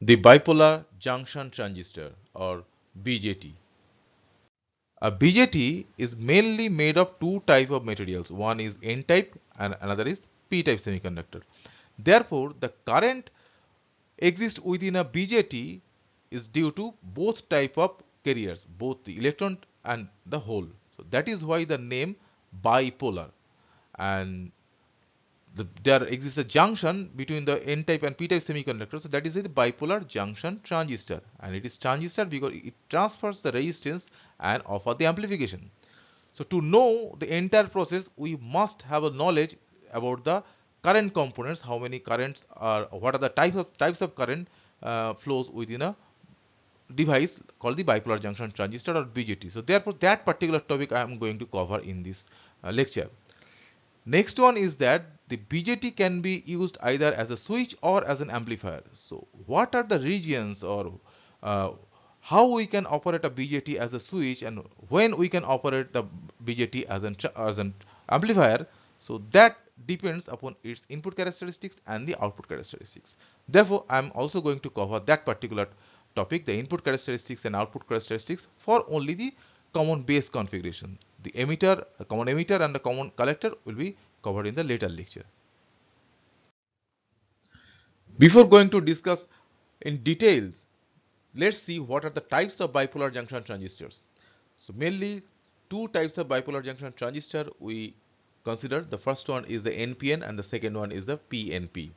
the bipolar junction transistor or BJT. A BJT is mainly made of two type of materials. One is N-type and another is P-type semiconductor. Therefore, the current exists within a BJT is due to both type of carriers, both the electron and the hole. So that is why the name bipolar. And the, there exists a junction between the n-type and p-type semiconductor so that is the bipolar junction transistor and it is transistor because it transfers the resistance and offer the amplification so to know the entire process we must have a knowledge about the current components how many currents are what are the types of types of current uh, flows within a device called the bipolar junction transistor or BJT so therefore that particular topic I am going to cover in this uh, lecture next one is that the BJT can be used either as a switch or as an amplifier. So what are the regions or uh, how we can operate a BJT as a switch and when we can operate the BJT as an, as an amplifier. So that depends upon its input characteristics and the output characteristics. Therefore, I am also going to cover that particular topic, the input characteristics and output characteristics for only the common base configuration. The emitter, a common emitter and a common collector will be covered in the later lecture. Before going to discuss in details, let's see what are the types of bipolar junction transistors. So mainly two types of bipolar junction transistor we consider. The first one is the NPN and the second one is the PNP.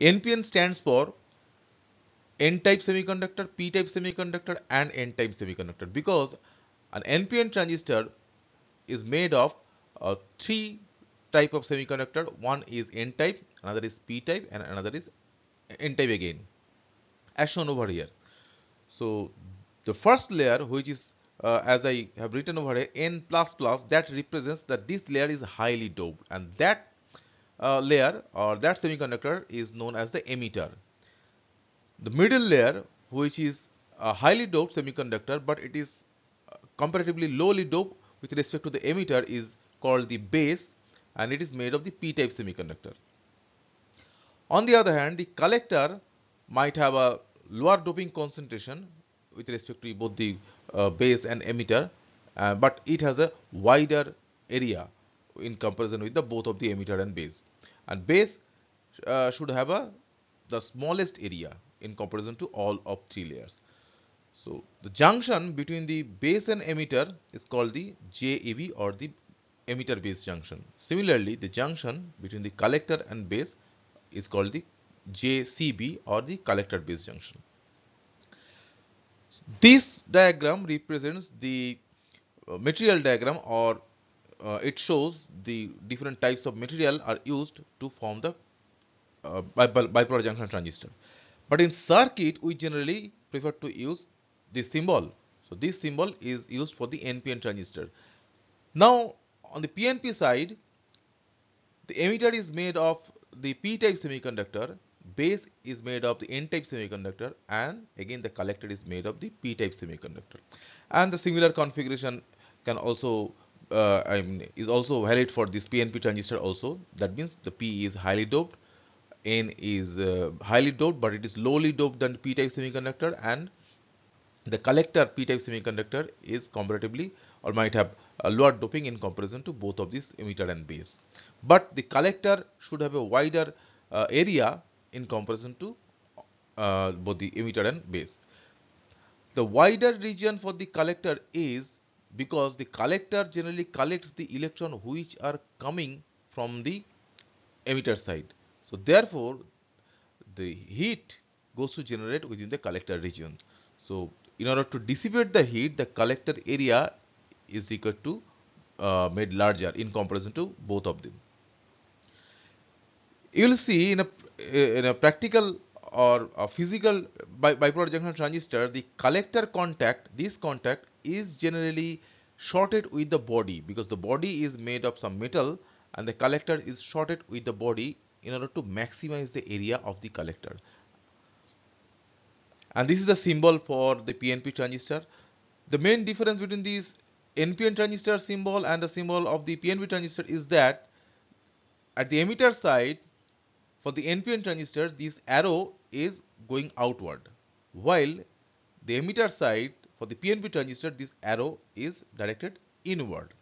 NPN stands for N-type semiconductor, P-type semiconductor and N-type semiconductor because an NPN transistor is made of uh, three type of semiconductor. One is N type, another is P type and another is N type again as shown over here. So the first layer which is uh, as I have written over here N++ plus, that represents that this layer is highly doped and that uh, layer or that semiconductor is known as the emitter. The middle layer which is a highly doped semiconductor but it is comparatively lowly doped with respect to the emitter is called the base and it is made of the p-type semiconductor. On the other hand, the collector might have a lower doping concentration with respect to both the uh, base and emitter uh, but it has a wider area in comparison with the both of the emitter and base and base uh, should have a the smallest area in comparison to all of three layers so the junction between the base and emitter is called the JEB or the emitter base junction. Similarly, the junction between the collector and base is called the JCB or the collector base junction. This diagram represents the uh, material diagram or uh, it shows the different types of material are used to form the uh, bipolar junction transistor. But in circuit, we generally prefer to use this symbol. So this symbol is used for the NPN transistor. Now on the PNP side, the emitter is made of the p-type semiconductor, base is made of the n-type semiconductor and again the collector is made of the p-type semiconductor. And the similar configuration can also uh, I mean, is also valid for this PNP transistor also. That means the P is highly doped, N is uh, highly doped but it is lowly doped than p-type semiconductor and the collector p-type semiconductor is comparatively or might have lower doping in comparison to both of these emitter and base. But the collector should have a wider uh, area in comparison to uh, both the emitter and base. The wider region for the collector is because the collector generally collects the electron which are coming from the emitter side. So therefore, the heat goes to generate within the collector region. So in order to dissipate the heat, the collector area is equal to uh, made larger in comparison to both of them. You will see in a, in a practical or a physical bi bipolar junction transistor, the collector contact, this contact is generally shorted with the body because the body is made of some metal and the collector is shorted with the body in order to maximize the area of the collector. And this is the symbol for the PNP transistor. The main difference between these NPN transistor symbol and the symbol of the PNP transistor is that at the emitter side for the NPN transistor this arrow is going outward while the emitter side for the PNP transistor this arrow is directed inward.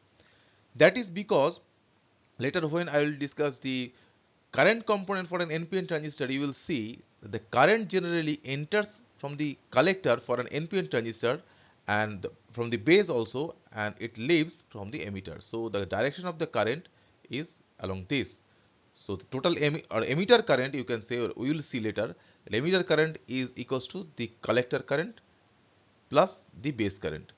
That is because later when I will discuss the current component for an NPN transistor you will see the current generally enters from the collector for an NPN transistor and from the base also and it leaves from the emitter so the direction of the current is along this so the total em or emitter current you can say or we will see later emitter current is equals to the collector current plus the base current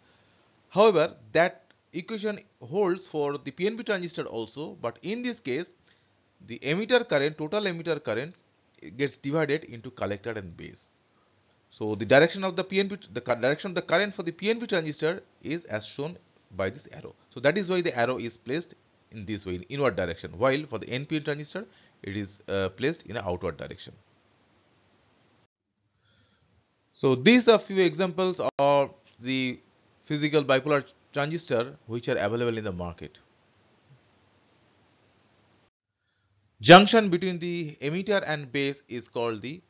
however that equation holds for the PNP transistor also but in this case the emitter current total emitter current gets divided into collector and base so the direction of the PNP, the direction of the current for the PNP transistor is as shown by this arrow. So that is why the arrow is placed in this way in inward direction while for the NPN transistor it is uh, placed in an outward direction. So these are few examples of the physical bipolar transistor which are available in the market. Junction between the emitter and base is called the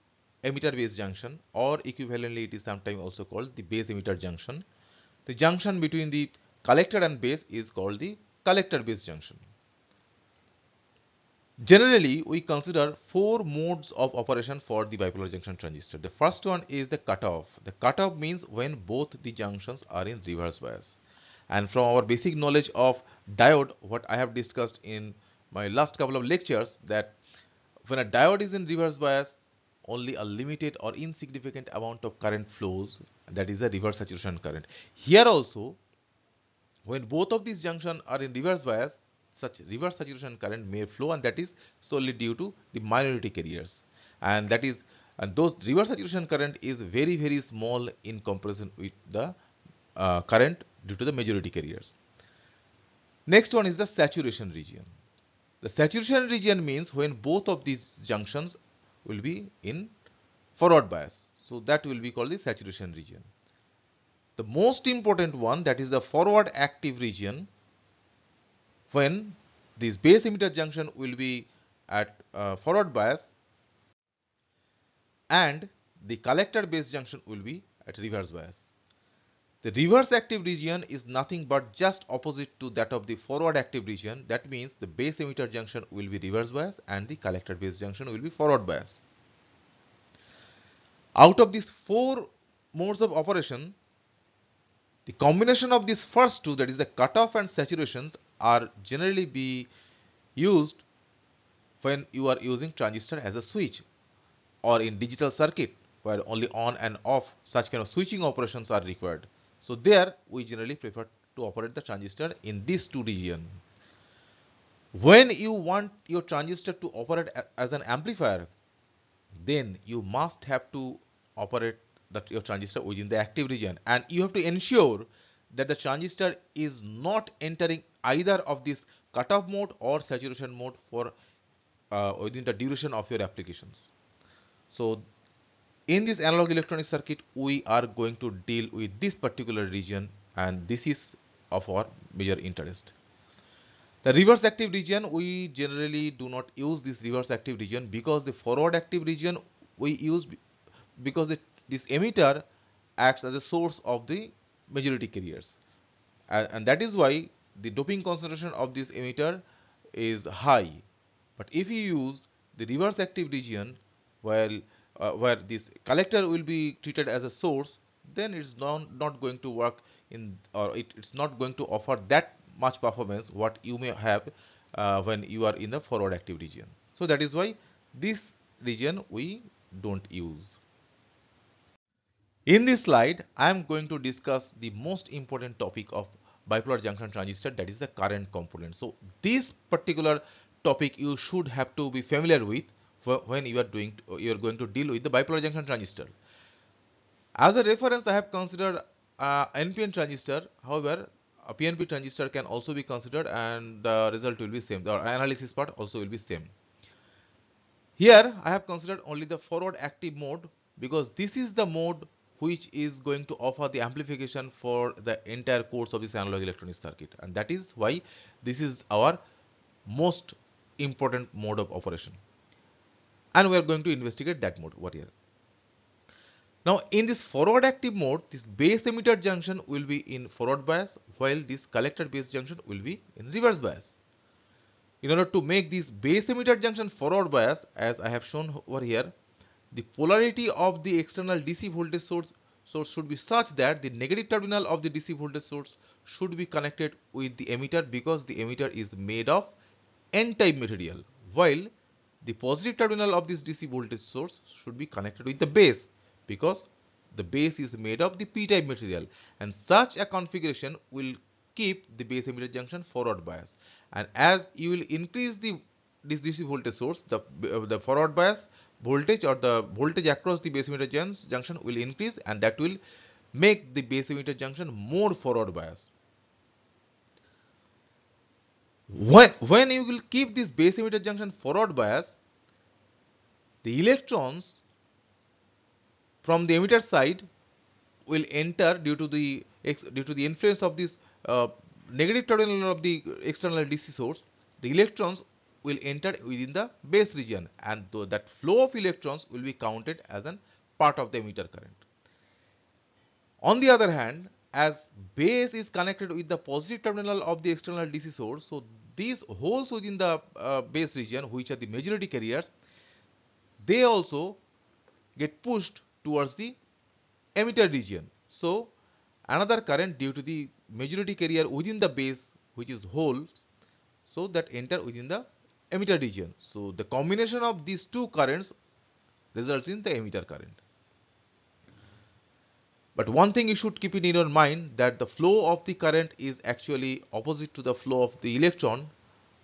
emitter base junction or equivalently it is sometimes also called the base emitter junction. The junction between the collector and base is called the collector base junction. Generally, we consider four modes of operation for the bipolar junction transistor. The first one is the cutoff. The cutoff means when both the junctions are in reverse bias. And from our basic knowledge of diode, what I have discussed in my last couple of lectures that when a diode is in reverse bias, only a limited or insignificant amount of current flows that is a reverse saturation current. Here also when both of these junctions are in reverse bias such reverse saturation current may flow and that is solely due to the minority carriers and that is and those reverse saturation current is very very small in comparison with the uh, current due to the majority carriers. Next one is the saturation region. The saturation region means when both of these junctions will be in forward bias. So that will be called the saturation region. The most important one that is the forward active region when this base emitter junction will be at uh, forward bias and the collector base junction will be at reverse bias. The reverse active region is nothing but just opposite to that of the forward active region. That means the base emitter junction will be reverse bias and the collector base junction will be forward bias. Out of these four modes of operation, the combination of these first two, that is the cutoff and saturations, are generally be used when you are using transistor as a switch or in digital circuit where only on and off such kind of switching operations are required. So there we generally prefer to operate the transistor in these two region. When you want your transistor to operate as an amplifier, then you must have to operate that your transistor within the active region and you have to ensure that the transistor is not entering either of this cutoff mode or saturation mode for uh, within the duration of your applications. So in this analog electronic circuit, we are going to deal with this particular region and this is of our major interest. The reverse active region, we generally do not use this reverse active region because the forward active region we use because the, this emitter acts as a source of the majority carriers. and that is why the doping concentration of this emitter is high. But if you use the reverse active region, well, uh, where this collector will be treated as a source then it's not, not going to work in or it, it's not going to offer that much performance what you may have uh, when you are in a forward active region so that is why this region we don't use in this slide i am going to discuss the most important topic of bipolar junction transistor that is the current component so this particular topic you should have to be familiar with when you are doing you are going to deal with the bipolar junction transistor. As a reference, I have considered uh, NPN transistor. However, a PNP transistor can also be considered, and the result will be same. The analysis part also will be same. Here, I have considered only the forward active mode because this is the mode which is going to offer the amplification for the entire course of this analog electronic circuit and that is why this is our most important mode of operation and we are going to investigate that mode over here. Now in this forward active mode, this base emitter junction will be in forward bias while this collector base junction will be in reverse bias. In order to make this base emitter junction forward bias as I have shown over here, the polarity of the external DC voltage source, source should be such that the negative terminal of the DC voltage source should be connected with the emitter because the emitter is made of n-type material while the positive terminal of this DC voltage source should be connected with the base because the base is made of the p-type material and such a configuration will keep the base emitter junction forward bias and as you will increase the this DC voltage source the, uh, the forward bias voltage or the voltage across the base emitter junction will increase and that will make the base emitter junction more forward bias. When, when you will keep this base emitter junction forward bias the electrons from the emitter side will enter due to the due to the influence of this uh, negative terminal of the external DC source the electrons will enter within the base region and th that flow of electrons will be counted as an part of the emitter current. On the other hand as base is connected with the positive terminal of the external DC source so these holes within the uh, base region which are the majority carriers they also get pushed towards the emitter region. So another current due to the majority carrier within the base which is holes, so that enter within the emitter region. So the combination of these two currents results in the emitter current. But one thing you should keep it in your mind that the flow of the current is actually opposite to the flow of the electron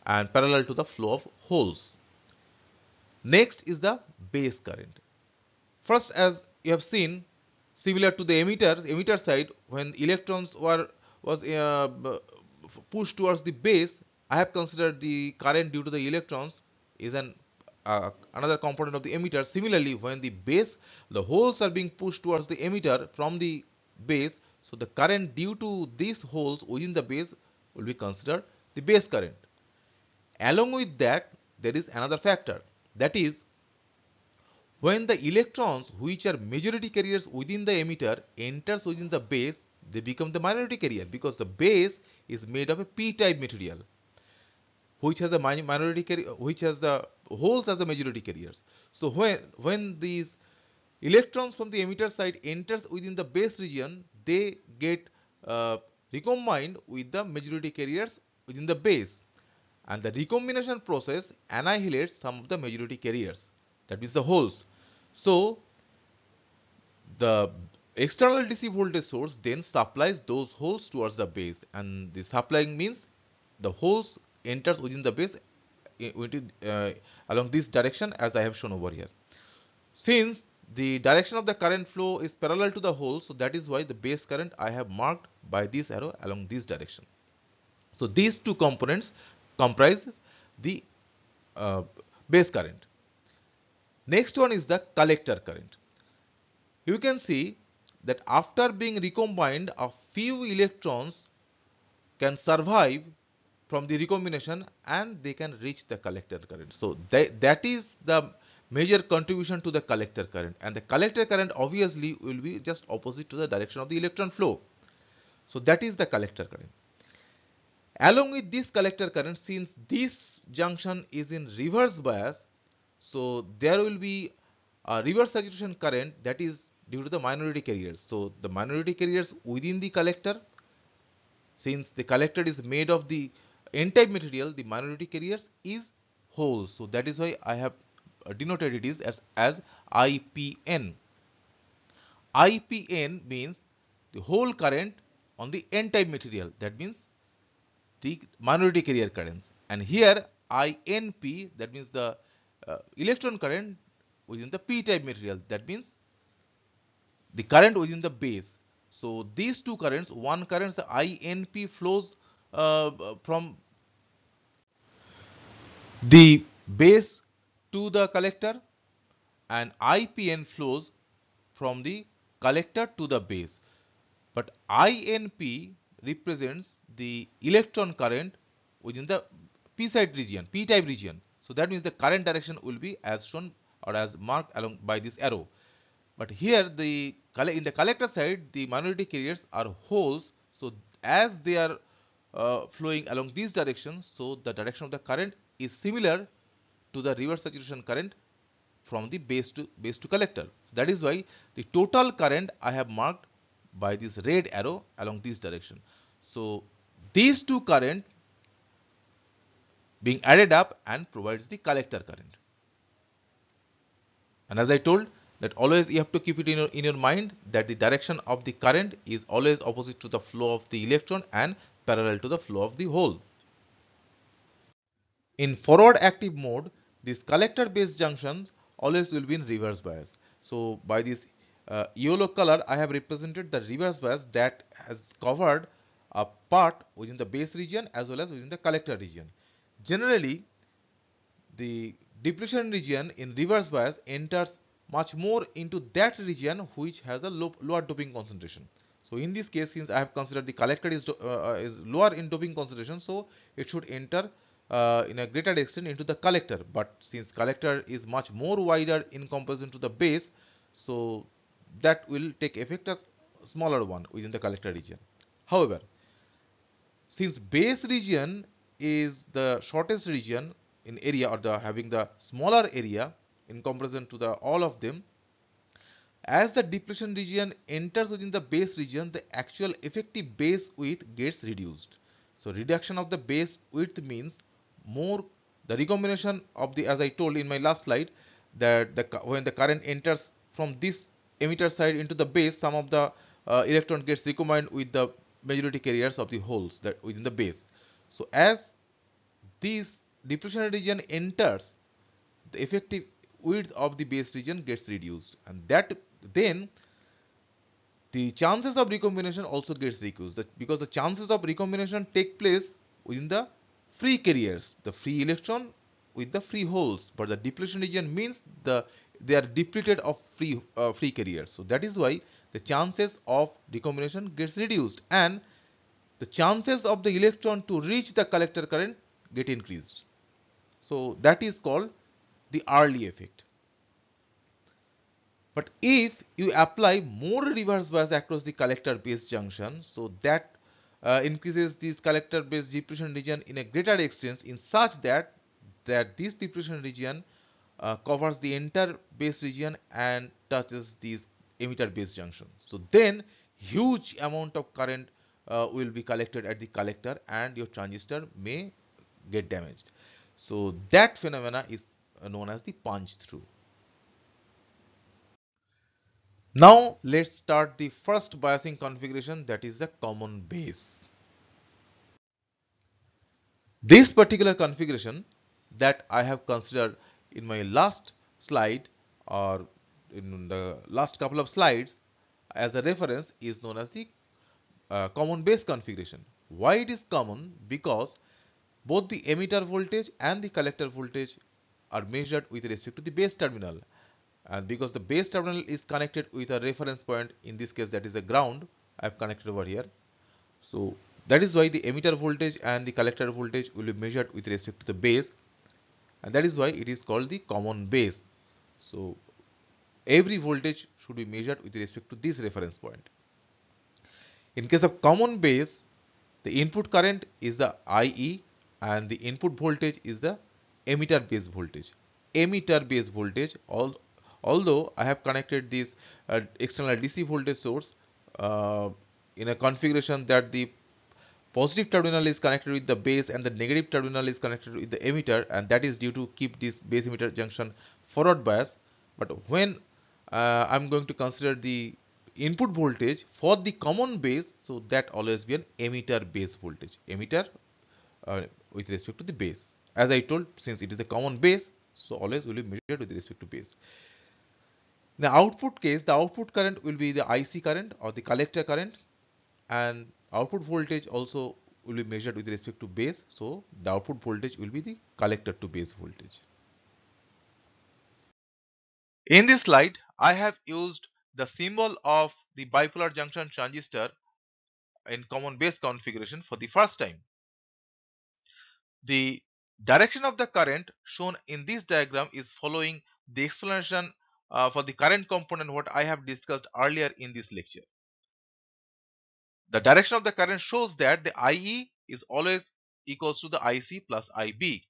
and parallel to the flow of holes. Next is the base current. First as you have seen similar to the emitter, emitter side when electrons were was uh, pushed towards the base I have considered the current due to the electrons is an uh, another component of the emitter. Similarly when the base the holes are being pushed towards the emitter from the base so the current due to these holes within the base will be considered the base current. Along with that there is another factor that is, when the electrons which are majority carriers within the emitter enters within the base, they become the minority carrier because the base is made of a p-type material which has the minority carrier which has the holes as the majority carriers. So when, when these electrons from the emitter side enters within the base region, they get uh, recombined with the majority carriers within the base and the recombination process annihilates some of the majority carriers that means the holes so the external DC voltage source then supplies those holes towards the base and the supplying means the holes enters within the base uh, along this direction as I have shown over here. Since the direction of the current flow is parallel to the hole so that is why the base current I have marked by this arrow along this direction. So these two components comprises the uh, base current. Next one is the collector current. You can see that after being recombined a few electrons can survive from the recombination and they can reach the collector current. So that, that is the major contribution to the collector current and the collector current obviously will be just opposite to the direction of the electron flow. So that is the collector current. Along with this collector current, since this junction is in reverse bias, so there will be a reverse saturation current that is due to the minority carriers. So the minority carriers within the collector, since the collector is made of the n-type material, the minority carriers is holes. So that is why I have uh, denoted it is as, as IPN. IPN means the whole current on the n-type material. That means the minority carrier currents and here INP that means the uh, electron current within the p-type material that means the current within the base so these two currents one current the INP flows uh, from the base to the collector and IPN flows from the collector to the base but INP represents the electron current within the p-side region, p-type region. So that means the current direction will be as shown or as marked along by this arrow. But here the in the collector side the minority carriers are holes. So as they are uh, flowing along these directions, so the direction of the current is similar to the reverse saturation current from the base to base to collector. That is why the total current I have marked by this red arrow along this direction. So these two current being added up and provides the collector current. And as I told that always you have to keep it in your, in your mind that the direction of the current is always opposite to the flow of the electron and parallel to the flow of the hole. In forward active mode, this collector based junctions always will be in reverse bias. So by this uh, yellow color I have represented the reverse bias that has covered a part within the base region as well as within the collector region. Generally the depletion region in reverse bias enters much more into that region which has a low, lower doping concentration. So in this case since I have considered the collector is, uh, is lower in doping concentration so it should enter uh, in a greater extent into the collector but since collector is much more wider in comparison to the base so that will take effect as smaller one within the collector region. However, since base region is the shortest region in area or the having the smaller area in comparison to the all of them, as the depletion region enters within the base region, the actual effective base width gets reduced. So reduction of the base width means more the recombination of the as I told in my last slide that the when the current enters from this emitter side into the base some of the uh, electron gets recombined with the majority carriers of the holes that within the base so as this depletion region enters the effective width of the base region gets reduced and that then the chances of recombination also gets reduced because the chances of recombination take place within the free carriers the free electron with the free holes but the depletion region means the they are depleted of free uh, free carriers so that is why the chances of recombination gets reduced and the chances of the electron to reach the collector current get increased so that is called the early effect but if you apply more reverse bias across the collector base junction so that uh, increases this collector base depletion region in a greater extent in such that that this depletion region covers uh, the entire base region and touches these emitter base junction. So then huge amount of current uh, will be collected at the collector and your transistor may get damaged. So that phenomena is uh, known as the punch through. Now let's start the first biasing configuration that is the common base. This particular configuration that I have considered in my last slide or in the last couple of slides as a reference is known as the uh, common base configuration. Why it is common? Because both the emitter voltage and the collector voltage are measured with respect to the base terminal and because the base terminal is connected with a reference point in this case that is a ground I have connected over here. So that is why the emitter voltage and the collector voltage will be measured with respect to the base and that is why it is called the common base. So every voltage should be measured with respect to this reference point. In case of common base, the input current is the IE and the input voltage is the emitter base voltage. Emitter base voltage, although I have connected this uh, external DC voltage source uh, in a configuration that the positive terminal is connected with the base and the negative terminal is connected with the emitter and that is due to keep this base emitter junction forward bias but when uh, I'm going to consider the input voltage for the common base so that always be an emitter base voltage emitter uh, with respect to the base as I told since it is a common base so always will be measured with respect to base Now the output case the output current will be the IC current or the collector current and output voltage also will be measured with respect to base so the output voltage will be the collector to base voltage in this slide i have used the symbol of the bipolar junction transistor in common base configuration for the first time the direction of the current shown in this diagram is following the explanation uh, for the current component what I have discussed earlier in this lecture. The direction of the current shows that the IE is always equals to the IC plus IB.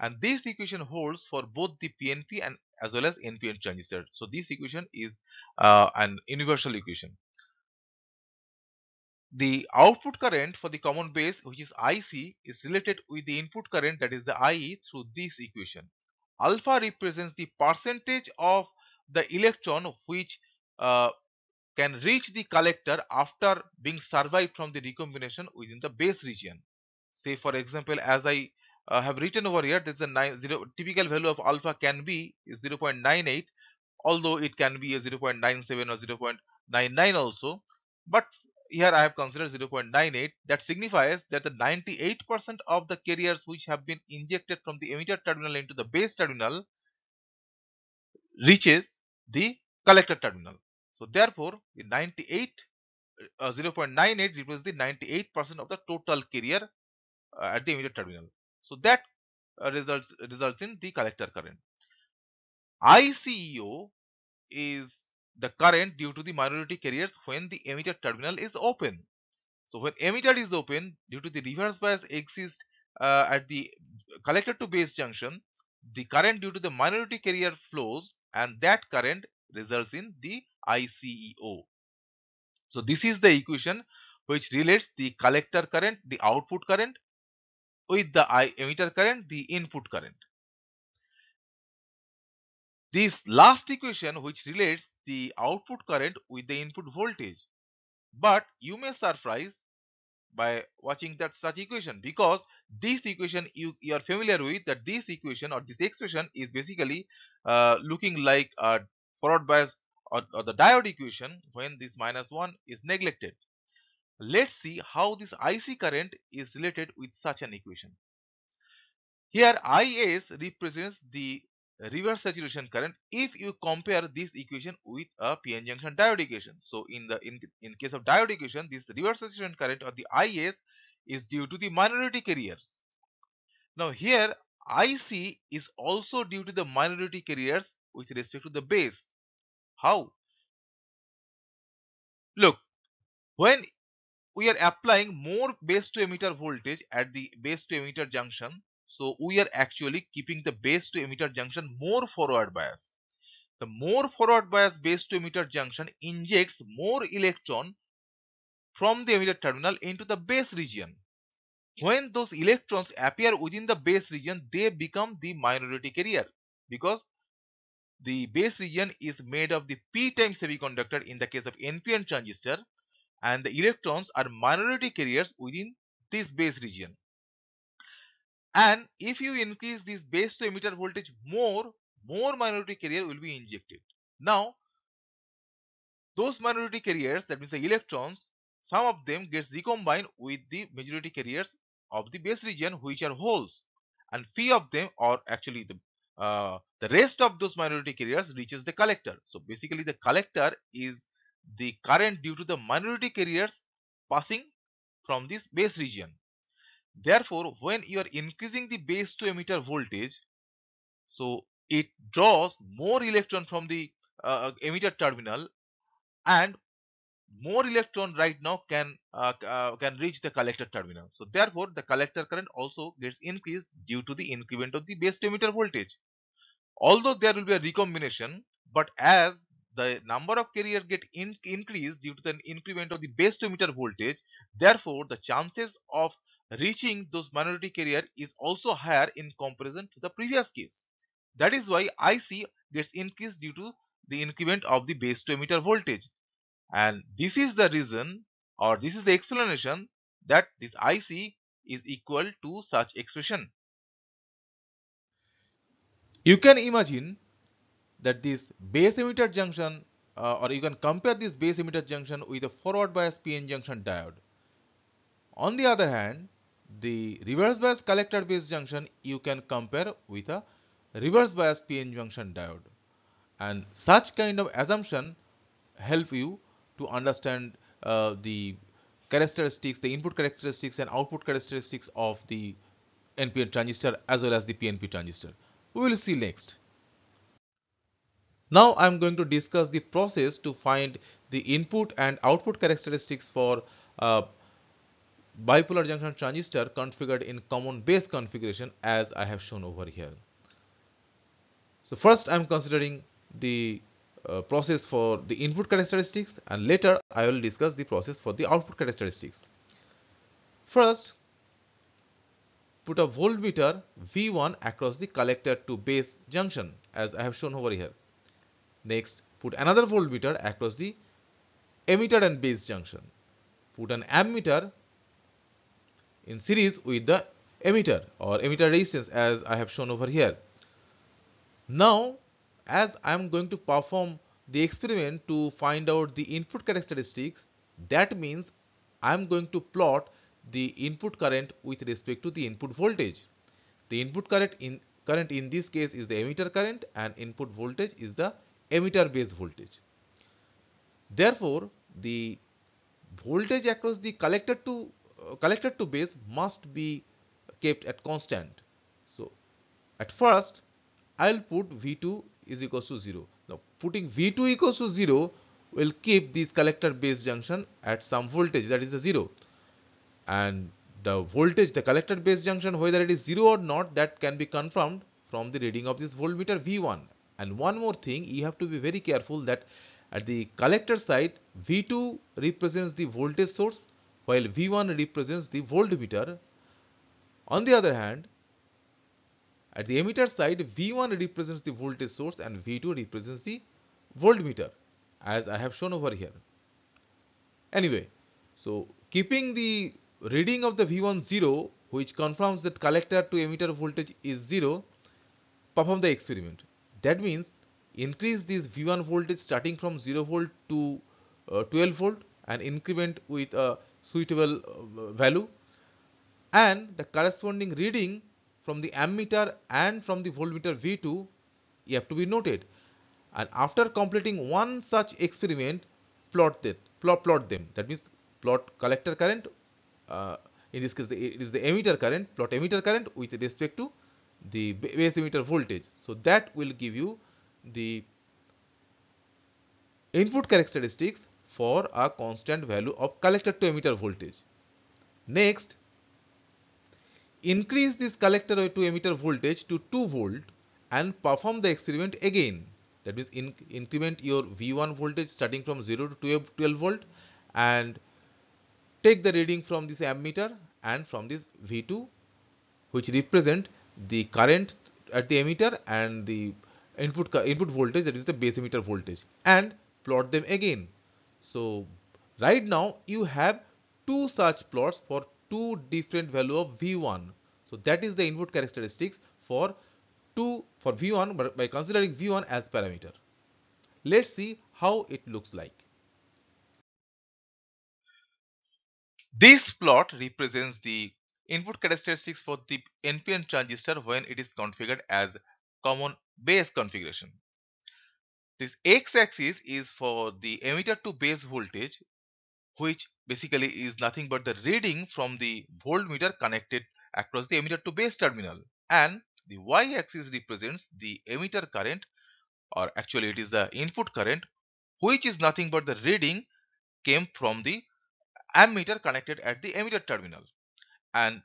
And this equation holds for both the PNP and as well as NPN transistor. So this equation is uh, an universal equation. The output current for the common base which is IC is related with the input current that is the IE through this equation. Alpha represents the percentage of the electron which uh, can reach the collector after being survived from the recombination within the base region. Say for example, as I uh, have written over here, this is a nine, zero, typical value of alpha can be 0.98, although it can be a 0.97 or 0.99 also. But here I have considered 0.98. That signifies that the 98% of the carriers which have been injected from the emitter terminal into the base terminal reaches the collector terminal. So therefore, in 98, uh, 0.98 represents the 98% of the total carrier uh, at the emitter terminal. So that uh, results results in the collector current. ICEO is the current due to the minority carriers when the emitter terminal is open. So when emitter is open due to the reverse bias exists uh, at the collector to base junction, the current due to the minority carrier flows and that current results in the ICEO. So this is the equation which relates the collector current, the output current with the emitter current, the input current. This last equation which relates the output current with the input voltage. But you may surprise by watching that such equation because this equation you, you are familiar with that this equation or this expression is basically uh, looking like a followed by or, or the diode equation when this minus 1 is neglected. Let's see how this IC current is related with such an equation. Here IS represents the reverse saturation current if you compare this equation with a PN junction diode equation. So in the in, in case of diode equation, this reverse saturation current or the IS is due to the minority carriers. Now here IC is also due to the minority carriers with respect to the base. How? Look, when we are applying more base to emitter voltage at the base to emitter junction, so we are actually keeping the base to emitter junction more forward bias. The more forward bias base to emitter junction injects more electron from the emitter terminal into the base region. When those electrons appear within the base region, they become the minority carrier because the base region is made of the p type semiconductor in the case of npn transistor and the electrons are minority carriers within this base region and if you increase this base to emitter voltage more more minority carrier will be injected now those minority carriers that means the electrons some of them gets recombined with the majority carriers of the base region which are holes and few of them are actually the uh, the rest of those minority carriers reaches the collector. So basically the collector is the current due to the minority carriers passing from this base region. Therefore, when you are increasing the base to emitter voltage, so it draws more electron from the uh, emitter terminal and more electron right now can uh, uh, can reach the collector terminal so therefore the collector current also gets increased due to the increment of the base to emitter voltage although there will be a recombination but as the number of carrier get in increased due to the increment of the base to emitter voltage therefore the chances of reaching those minority carrier is also higher in comparison to the previous case that is why IC gets increased due to the increment of the base to emitter voltage and this is the reason or this is the explanation that this IC is equal to such expression you can imagine that this base emitter junction uh, or you can compare this base emitter junction with a forward bias PN junction diode. On the other hand, the reverse bias collector base junction you can compare with a reverse bias PN junction diode. And such kind of assumption help you to understand uh, the characteristics, the input characteristics and output characteristics of the NPN transistor as well as the PNP transistor we will see next. Now I am going to discuss the process to find the input and output characteristics for uh, bipolar junction transistor configured in common base configuration as I have shown over here. So first I am considering the uh, process for the input characteristics and later I will discuss the process for the output characteristics. First put a voltmeter V1 across the collector to base junction as I have shown over here. Next, put another voltmeter across the emitter and base junction. Put an ammeter in series with the emitter or emitter resistance as I have shown over here. Now, as I am going to perform the experiment to find out the input characteristics, that means I am going to plot the input current with respect to the input voltage. The input current in current in this case is the emitter current and input voltage is the emitter base voltage. Therefore, the voltage across the collector to uh, collector to base must be kept at constant. So, at first I will put V2 is equals to 0. Now, putting V2 equals to 0 will keep this collector base junction at some voltage that is the 0 and the voltage the collector base junction whether it is 0 or not that can be confirmed from the reading of this voltmeter V1 and one more thing you have to be very careful that at the collector side V2 represents the voltage source while V1 represents the voltmeter on the other hand at the emitter side V1 represents the voltage source and V2 represents the voltmeter as I have shown over here anyway so keeping the reading of the V1 0 which confirms that collector to emitter voltage is 0 perform the experiment. That means increase this V1 voltage starting from 0 volt to uh, 12 volt and increment with a suitable uh, value and the corresponding reading from the ammeter and from the voltmeter V2 you have to be noted and after completing one such experiment plot that plot, plot them that means plot collector current uh, in this case the, it is the emitter current plot emitter current with respect to the base emitter voltage so that will give you the input characteristics for a constant value of collector to emitter voltage next increase this collector to emitter voltage to 2 volt and perform the experiment again that means in increment your V1 voltage starting from 0 to 12 volt and take the reading from this ammeter and from this V2 which represent the current at the emitter and the input input voltage that is the base emitter voltage and plot them again. So right now you have two such plots for two different value of V1. So that is the input characteristics for two for V1 by considering V1 as parameter. Let's see how it looks like. This plot represents the input characteristics for the NPN transistor when it is configured as common base configuration. This x-axis is for the emitter to base voltage which basically is nothing but the reading from the voltmeter connected across the emitter to base terminal and the y-axis represents the emitter current or actually it is the input current which is nothing but the reading came from the ammeter connected at the emitter terminal and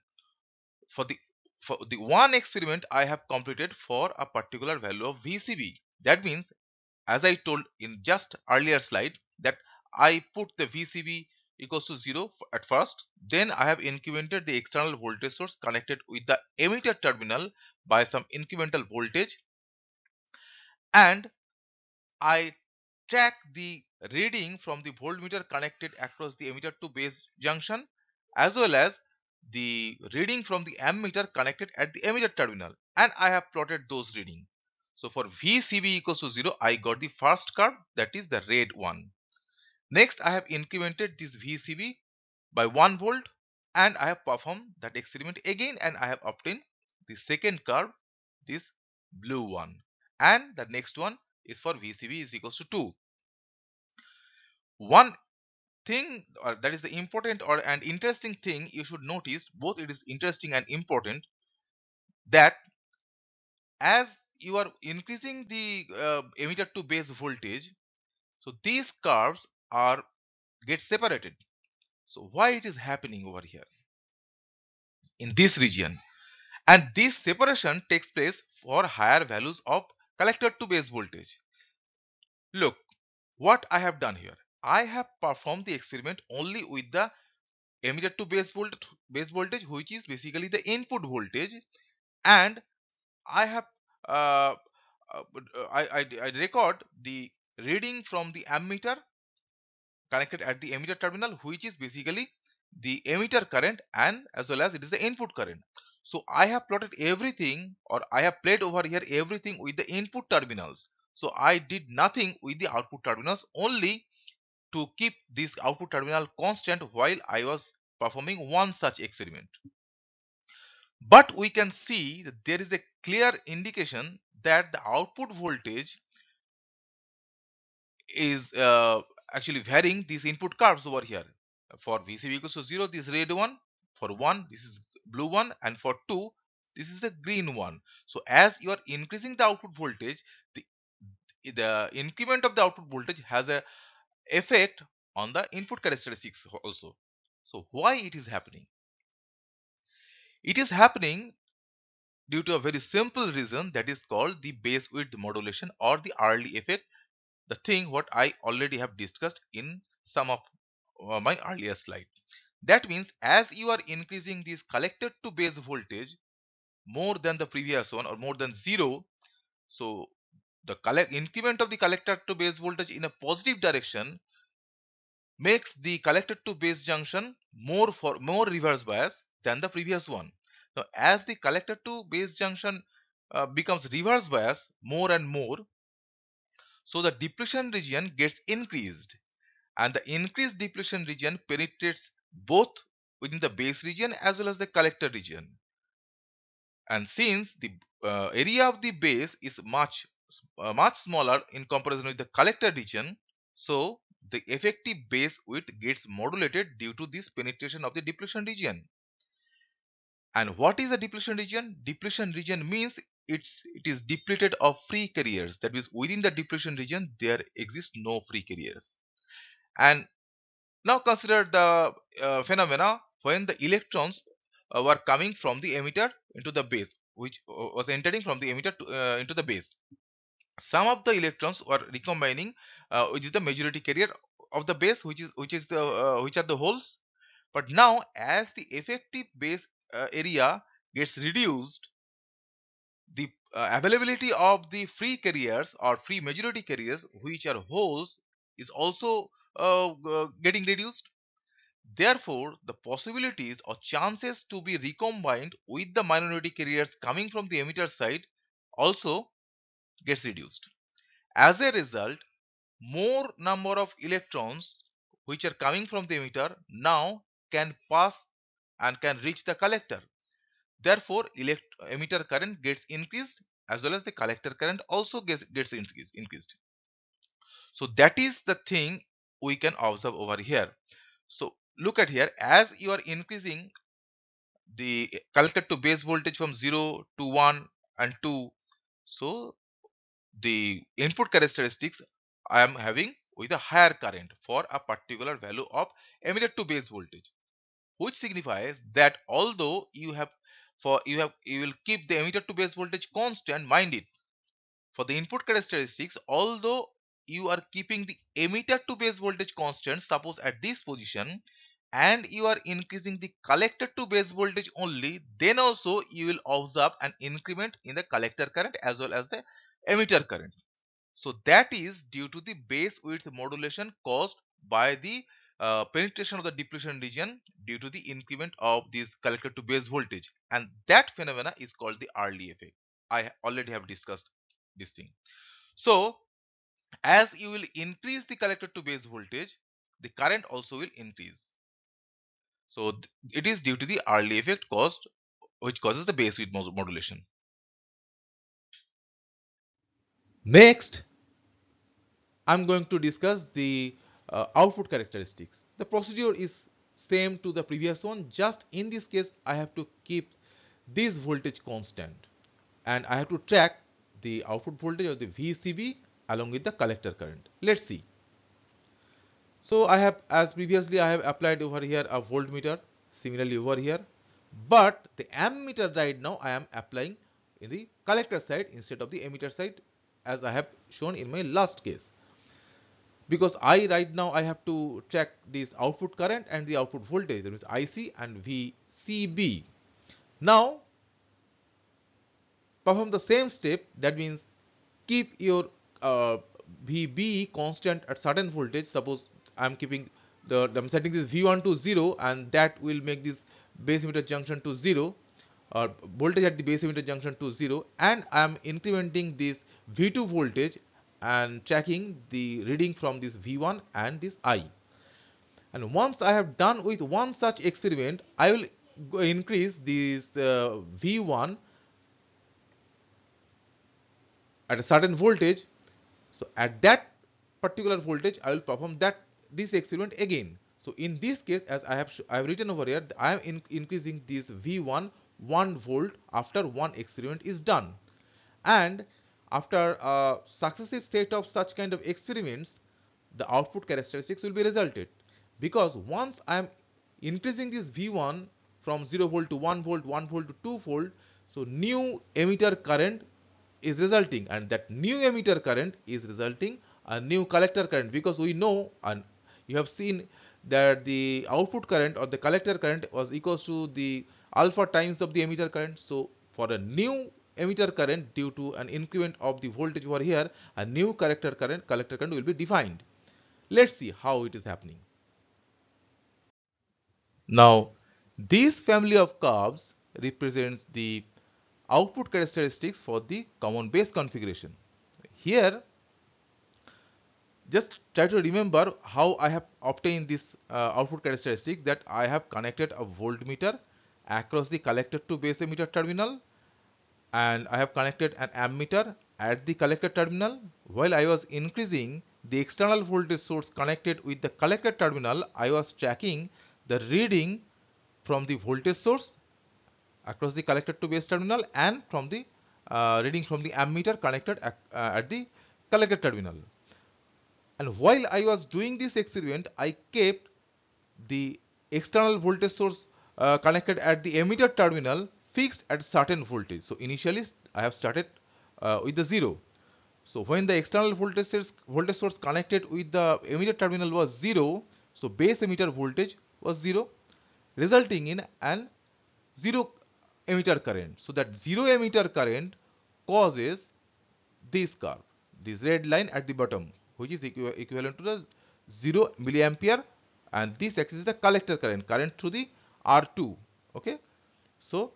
for the for the one experiment I have completed for a particular value of VCB that means as I told in just earlier slide that I put the VCB equals to 0 at first then I have incremented the external voltage source connected with the emitter terminal by some incremental voltage and I track the reading from the voltmeter connected across the emitter to base junction as well as the reading from the ammeter connected at the emitter terminal and I have plotted those reading. So for VCB equals to 0 I got the first curve that is the red one. Next I have incremented this VCB by 1 volt and I have performed that experiment again and I have obtained the second curve this blue one and the next one is for VCB is equals to 2 one thing that is the important or and interesting thing you should notice both it is interesting and important that as you are increasing the uh, emitter to base voltage so these curves are get separated so why it is happening over here in this region and this separation takes place for higher values of collector to base voltage look what i have done here I have performed the experiment only with the emitter to base voltage, base voltage which is basically the input voltage and I have uh, uh, I, I, I record the reading from the ammeter connected at the emitter terminal which is basically the emitter current and as well as it is the input current. So I have plotted everything or I have played over here everything with the input terminals. So I did nothing with the output terminals only to keep this output terminal constant while I was performing one such experiment. But we can see that there is a clear indication that the output voltage is uh, actually varying these input curves over here. For VCV equals to 0, this red one. For 1, this is blue one. And for 2, this is the green one. So as you are increasing the output voltage, the, the increment of the output voltage has a effect on the input characteristics also. So why it is happening? It is happening due to a very simple reason that is called the base width modulation or the early effect the thing what I already have discussed in some of uh, my earlier slide. That means as you are increasing this collector to base voltage more than the previous one or more than zero so the collect increment of the collector to base voltage in a positive direction makes the collector to base junction more for more reverse bias than the previous one now as the collector to base junction uh, becomes reverse bias more and more so the depletion region gets increased and the increased depletion region penetrates both within the base region as well as the collector region and since the uh, area of the base is much uh, much smaller in comparison with the collector region so the effective base width gets modulated due to this penetration of the depletion region and what is a depletion region depletion region means it's it is depleted of free carriers that means within the depletion region there exist no free carriers and now consider the uh, phenomena when the electrons uh, were coming from the emitter into the base which uh, was entering from the emitter to, uh, into the base some of the electrons were recombining uh, which is the majority carrier of the base which is which is the uh, which are the holes but now as the effective base uh, area gets reduced the uh, availability of the free carriers or free majority carriers which are holes is also uh, uh, getting reduced therefore the possibilities or chances to be recombined with the minority carriers coming from the emitter side also gets reduced. As a result, more number of electrons which are coming from the emitter now can pass and can reach the collector. Therefore, emitter current gets increased as well as the collector current also gets, gets increased. So that is the thing we can observe over here. So look at here as you are increasing the collector to base voltage from 0 to 1 and 2 so the input characteristics I am having with a higher current for a particular value of emitter to base voltage which signifies that although you have for you have you will keep the emitter to base voltage constant mind it for the input characteristics although you are keeping the emitter to base voltage constant suppose at this position and you are increasing the collector to base voltage only then also you will observe an increment in the collector current as well as the emitter current. So that is due to the base width modulation caused by the uh, penetration of the depletion region due to the increment of this collector to base voltage and that phenomena is called the Arley effect. I already have discussed this thing. So as you will increase the collector to base voltage the current also will increase. So it is due to the Arley effect caused which causes the base width modulation. Next, I'm going to discuss the uh, output characteristics. The procedure is same to the previous one just in this case I have to keep this voltage constant and I have to track the output voltage of the VCB along with the collector current. Let's see. So I have as previously I have applied over here a voltmeter similarly over here but the ammeter right now I am applying in the collector side instead of the emitter side as I have shown in my last case because I right now I have to check this output current and the output voltage means IC and VCB. Now perform the same step that means keep your uh, VB constant at certain voltage suppose I am keeping the I'm setting this V1 to 0 and that will make this base emitter junction to 0 or uh, voltage at the base emitter junction to 0 and I am incrementing this V2 voltage and checking the reading from this V1 and this I. And once I have done with one such experiment, I will increase this uh, V1 at a certain voltage. So at that particular voltage, I will perform that this experiment again. So in this case, as I have I have written over here, I am in increasing this V1 1 volt after one experiment is done. And after a uh, successive set of such kind of experiments, the output characteristics will be resulted. Because once I am increasing this V1 from 0 volt to 1 volt, 1 volt to 2 volt, so new emitter current is resulting and that new emitter current is resulting a new collector current because we know and you have seen that the output current or the collector current was equals to the alpha times of the emitter current. So for a new emitter current due to an increment of the voltage over here, a new collector current, collector current will be defined. Let's see how it is happening. Now, this family of curves represents the output characteristics for the common base configuration. Here, just try to remember how I have obtained this uh, output characteristic that I have connected a voltmeter across the collector to base emitter terminal and I have connected an ammeter at the collector terminal. While I was increasing the external voltage source connected with the collector terminal, I was tracking the reading from the voltage source across the collector to base terminal and from the uh, reading from the ammeter connected at, uh, at the collector terminal. And while I was doing this experiment, I kept the external voltage source uh, connected at the emitter terminal fixed at certain voltage. So initially I have started uh, with the 0. So when the external voltage source, voltage source connected with the emitter terminal was 0, so base emitter voltage was 0 resulting in an 0 emitter current. So that 0 emitter current causes this curve, this red line at the bottom which is equ equivalent to the 0 milliampere and this axis is the collector current, current through the R2. Okay. So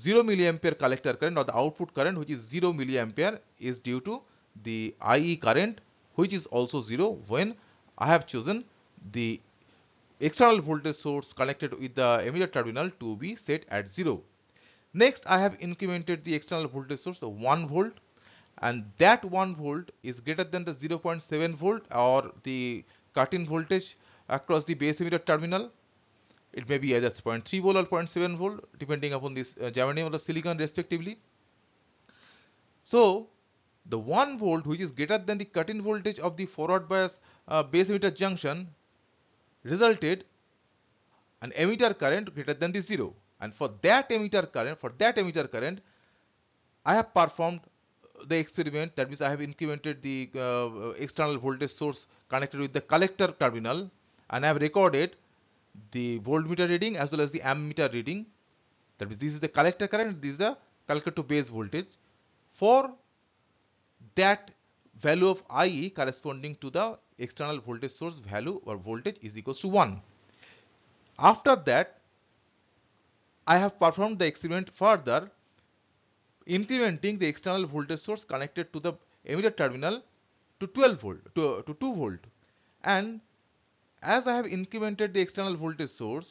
0 milliampere collector current or the output current which is 0 milliampere is due to the IE current which is also 0 when I have chosen the external voltage source connected with the emitter terminal to be set at 0. Next I have incremented the external voltage source of 1 volt and that 1 volt is greater than the 0.7 volt or the cut-in voltage across the base emitter terminal it may be either 0.3 volt or 0.7 volt depending upon this uh, germanium or the silicon respectively. So the 1 volt which is greater than the cut-in voltage of the forward bias uh, base emitter junction resulted an emitter current greater than the 0 and for that emitter current for that emitter current I have performed the experiment that means I have incremented the uh, external voltage source connected with the collector terminal and I have recorded the voltmeter reading as well as the ammeter reading. That means this is the collector current, this is the collector to base voltage for that value of IE corresponding to the external voltage source value or voltage is equals to 1. After that, I have performed the experiment further incrementing the external voltage source connected to the emitter terminal to 12 volt to, to 2 volt and as I have incremented the external voltage source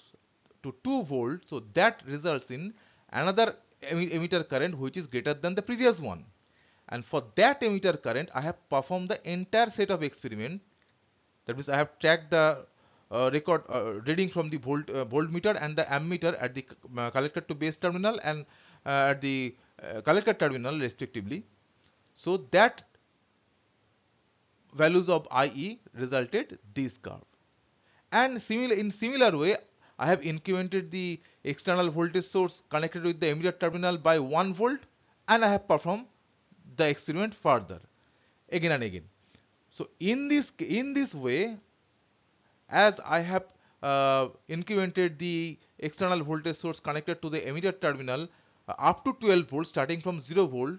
to 2 volts so that results in another emitter current which is greater than the previous one and for that emitter current I have performed the entire set of experiment that means I have tracked the uh, record uh, reading from the volt uh, voltmeter and the ammeter at the uh, collector to base terminal and uh, at the uh, collector terminal respectively so that values of IE resulted this curve and similar in similar way I have incremented the external voltage source connected with the emitter terminal by 1 volt and I have performed the experiment further again and again so in this in this way as I have uh, incremented the external voltage source connected to the emitter terminal uh, up to 12 volts starting from 0 volt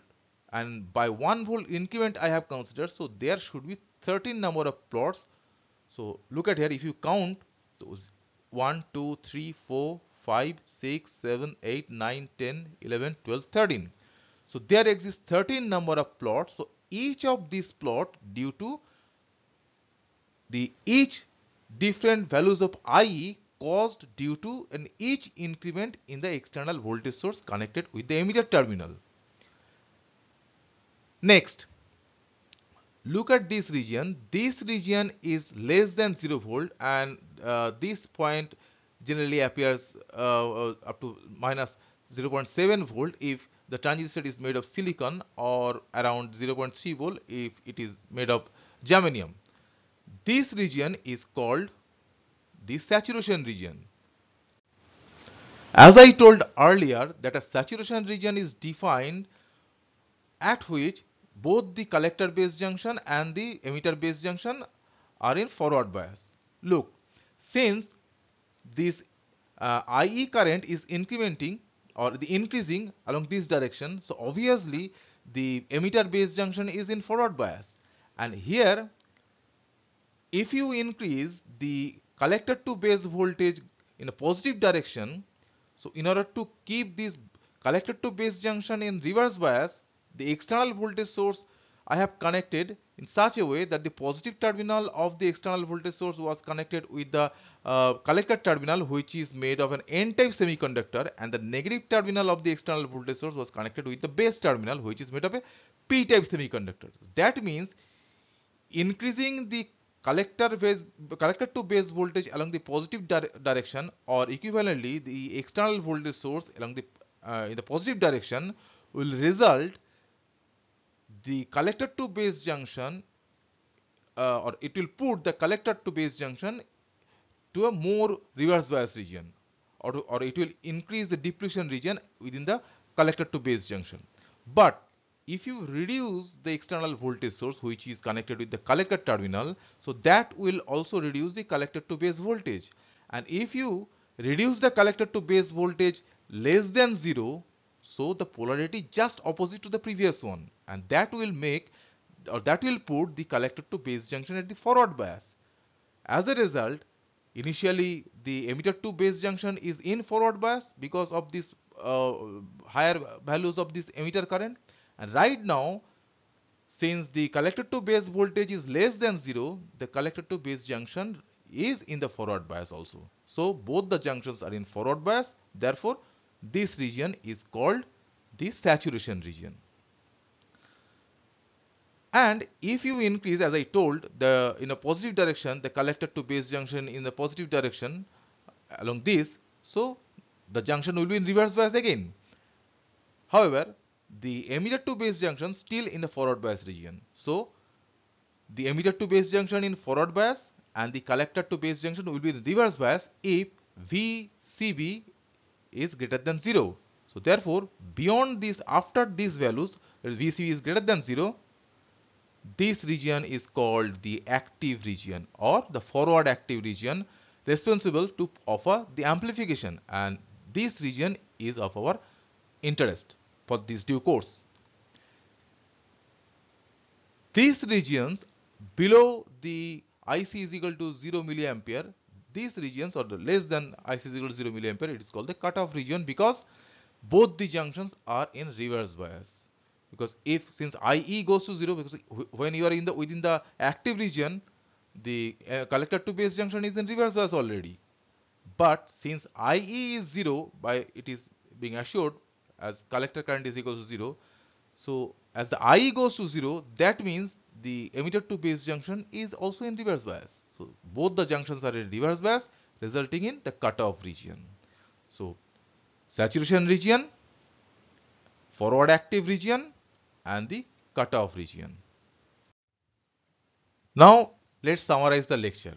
and by 1 volt increment I have considered so there should be 13 number of plots so look at here if you count those 1, 2, 3, 4, 5, 6, 7, 8, 9, 10, 11, 12, 13. So there exists 13 number of plots. So each of these plot due to the each different values of IE caused due to an each increment in the external voltage source connected with the emitter terminal. Next, look at this region this region is less than 0 volt and uh, this point generally appears uh, uh up to minus 0.7 volt if the transistor is made of silicon or around 0.3 volt if it is made of germanium this region is called the saturation region as I told earlier that a saturation region is defined at which both the collector base junction and the emitter base junction are in forward bias. Look, since this uh, IE current is incrementing or the increasing along this direction, so obviously the emitter base junction is in forward bias. And here, if you increase the collector to base voltage in a positive direction, so in order to keep this collector to base junction in reverse bias, the external voltage source I have connected in such a way that the positive terminal of the external voltage source was connected with the uh, collector terminal which is made of an n-type semiconductor and the negative terminal of the external voltage source was connected with the base terminal which is made of a p-type semiconductor. That means increasing the collector collector to base voltage along the positive direction or equivalently the external voltage source along the uh, in the positive direction will result the collector to base junction uh, or it will put the collector to base junction to a more reverse bias region or, or it will increase the depletion region within the collector to base junction. But if you reduce the external voltage source which is connected with the collector terminal, so that will also reduce the collector to base voltage. And if you reduce the collector to base voltage less than 0, so the polarity just opposite to the previous one and that will make or that will put the collector to base junction at the forward bias. As a result, initially the emitter to base junction is in forward bias because of this uh, higher values of this emitter current and right now since the collector to base voltage is less than 0 the collector to base junction is in the forward bias also so both the junctions are in forward bias therefore this region is called the saturation region. And if you increase, as I told, the in a positive direction, the collector to base junction in the positive direction uh, along this, so the junction will be in reverse bias again. However, the emitter to base junction still in the forward bias region. So the emitter to base junction in forward bias and the collector to base junction will be in reverse bias if VCB is greater than 0. So therefore, beyond this, after these values, VCV is greater than 0, this region is called the active region or the forward active region responsible to offer the amplification and this region is of our interest for this due course. These regions below the IC is equal to 0 milliampere these regions or the less than IC is equal to 0 milliampere, it is called the cutoff region because both the junctions are in reverse bias. Because if since IE goes to 0, because when you are in the within the active region, the uh, collector to base junction is in reverse bias already. But since IE is 0, by it is being assured as collector current is equal to 0. So as the IE goes to 0, that means the emitter to base junction is also in reverse bias. So both the junctions are in reverse bias resulting in the cutoff region. So saturation region, forward active region and the cutoff region. Now let's summarize the lecture.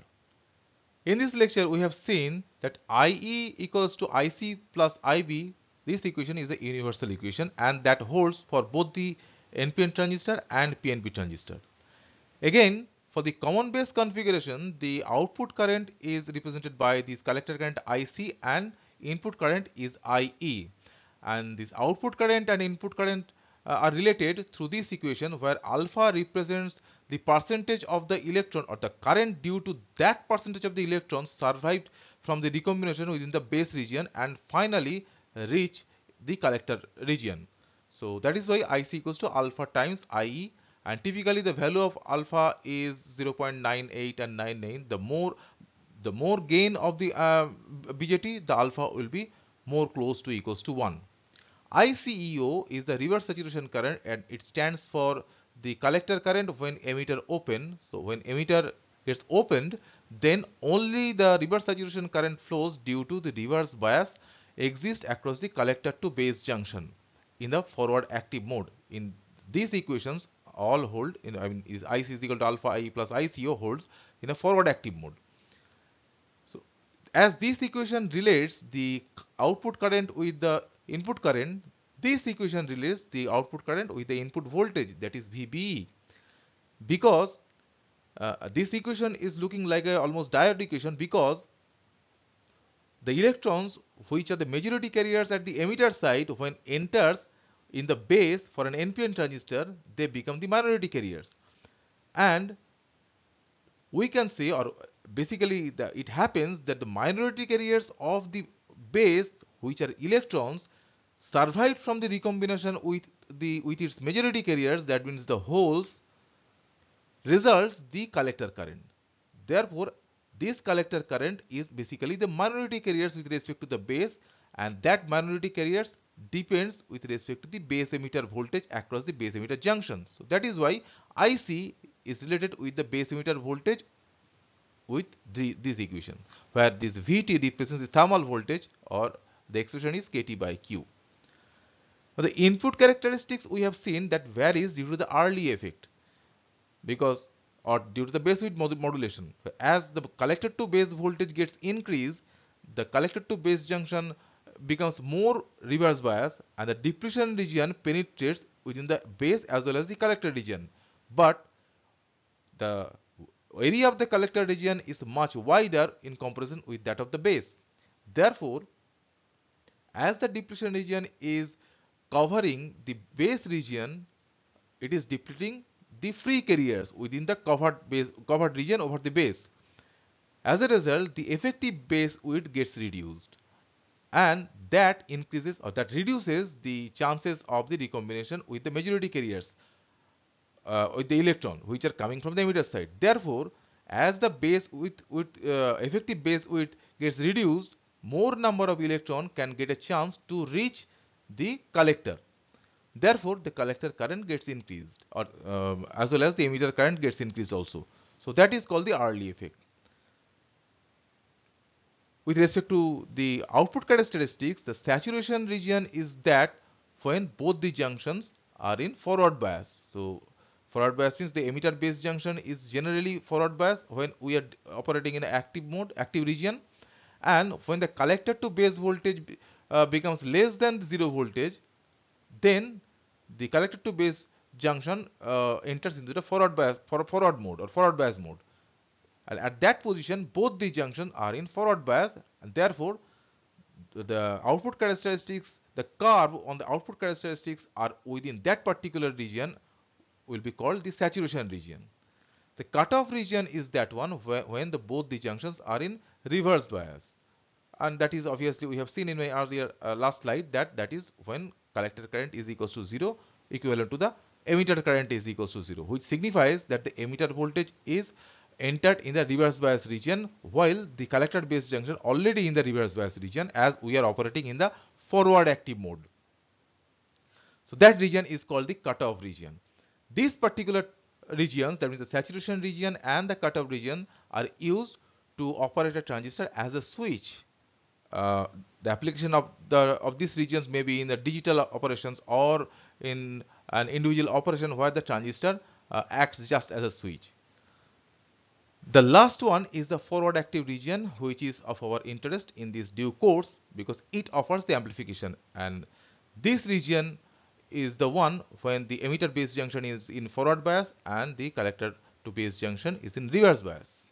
In this lecture we have seen that IE equals to IC plus IB this equation is a universal equation and that holds for both the NPN transistor and PNP transistor. Again for the common base configuration, the output current is represented by this collector current IC and input current is IE. And this output current and input current uh, are related through this equation where alpha represents the percentage of the electron or the current due to that percentage of the electrons survived from the recombination within the base region and finally reach the collector region. So that is why IC equals to alpha times IE and typically the value of alpha is 0.98 and 99 the more the more gain of the uh, BJT the alpha will be more close to equals to 1 ICEO is the reverse saturation current and it stands for the collector current when emitter open so when emitter gets opened then only the reverse saturation current flows due to the reverse bias exist across the collector to base junction in the forward active mode in these equations all hold in I mean is IC is equal to alpha I plus ICO holds in a forward active mode. So as this equation relates the output current with the input current, this equation relates the output current with the input voltage that is VBE because uh, this equation is looking like a almost diode equation because the electrons which are the majority carriers at the emitter side when enters in the base for an NPN transistor, they become the minority carriers. And we can say, or basically the, it happens that the minority carriers of the base, which are electrons, survived from the recombination with, the, with its majority carriers, that means the holes, results the collector current. Therefore, this collector current is basically the minority carriers with respect to the base and that minority carriers depends with respect to the base emitter voltage across the base emitter junction. So that is why IC is related with the base emitter voltage with the, this equation where this VT represents the thermal voltage or the expression is KT by Q. Now the input characteristics we have seen that varies due to the early effect because or due to the base width mod modulation. As the collector to base voltage gets increased, the collector to base junction becomes more reverse bias and the depletion region penetrates within the base as well as the collector region. But the area of the collector region is much wider in comparison with that of the base. Therefore, as the depletion region is covering the base region, it is depleting the free carriers within the covered, base, covered region over the base. As a result, the effective base width gets reduced and that increases or that reduces the chances of the recombination with the majority carriers uh, with the electron which are coming from the emitter side therefore as the base width with uh, effective base width gets reduced more number of electron can get a chance to reach the collector therefore the collector current gets increased or um, as well as the emitter current gets increased also so that is called the early effect with respect to the output characteristics, the saturation region is that when both the junctions are in forward bias. So forward bias means the emitter base junction is generally forward bias when we are operating in active mode, active region. And when the collector to base voltage uh, becomes less than zero voltage, then the collector to base junction uh, enters into the forward bias, for, forward mode or forward bias mode. And at that position, both the junctions are in forward bias and therefore the output characteristics, the curve on the output characteristics are within that particular region will be called the saturation region. The cutoff region is that one when the both the junctions are in reverse bias. And that is obviously we have seen in my earlier uh, last slide that that is when collector current is equals to 0 equivalent to the emitter current is equals to 0 which signifies that the emitter voltage is entered in the reverse bias region while the collector base junction already in the reverse bias region as we are operating in the forward active mode. So that region is called the cutoff region. These particular regions that means the saturation region and the cutoff region are used to operate a transistor as a switch. Uh, the application of the of these regions may be in the digital operations or in an individual operation where the transistor uh, acts just as a switch. The last one is the forward active region which is of our interest in this due course because it offers the amplification and this region is the one when the emitter base junction is in forward bias and the collector to base junction is in reverse bias.